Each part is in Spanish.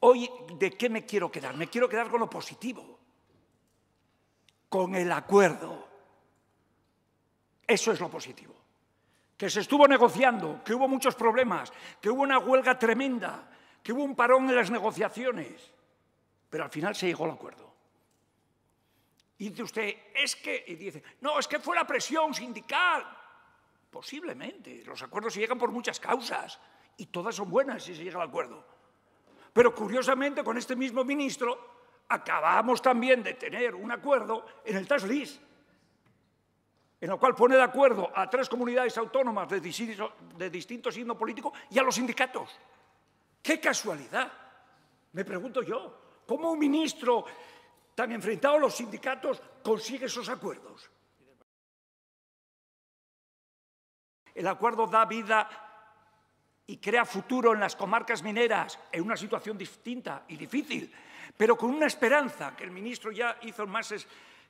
Hoy, ¿de qué me quiero quedar? Me quiero quedar con lo positivo, con el acuerdo. Eso es lo positivo. Que se estuvo negociando, que hubo muchos problemas, que hubo una huelga tremenda, que hubo un parón en las negociaciones, pero al final se llegó al acuerdo. Y dice usted, es que, y dice, no, es que fue la presión sindical. Posiblemente, los acuerdos se llegan por muchas causas y todas son buenas si se llega al acuerdo. Pero curiosamente con este mismo ministro acabamos también de tener un acuerdo en el TASLIS, en el cual pone de acuerdo a tres comunidades autónomas de, distinto, de signo político y a los sindicatos. ¡Qué casualidad! Me pregunto yo, ¿cómo un ministro tan enfrentado a los sindicatos consigue esos acuerdos? El acuerdo da vida y crea futuro en las comarcas mineras, en una situación distinta y difícil, pero con una esperanza, que el ministro ya hizo más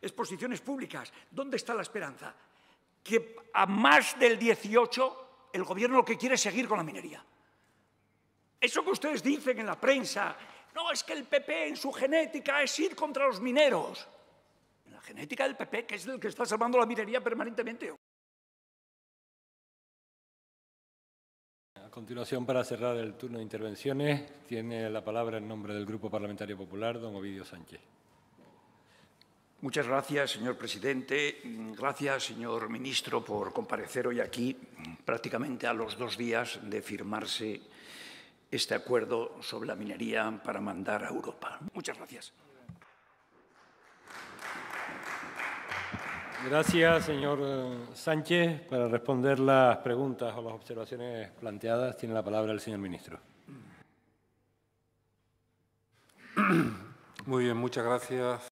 exposiciones públicas. ¿Dónde está la esperanza? Que a más del 18 el gobierno lo que quiere es seguir con la minería. Eso que ustedes dicen en la prensa, no, es que el PP en su genética es ir contra los mineros. En la genética del PP, que es el que está salvando la minería permanentemente. A continuación, para cerrar el turno de intervenciones, tiene la palabra en nombre del Grupo Parlamentario Popular, don Ovidio Sánchez. Muchas gracias, señor presidente. Gracias, señor ministro, por comparecer hoy aquí, prácticamente a los dos días de firmarse este acuerdo sobre la minería para mandar a Europa. Muchas gracias. Gracias, señor eh, Sánchez. Para responder las preguntas o las observaciones planteadas, tiene la palabra el señor ministro. Muy bien, muchas gracias.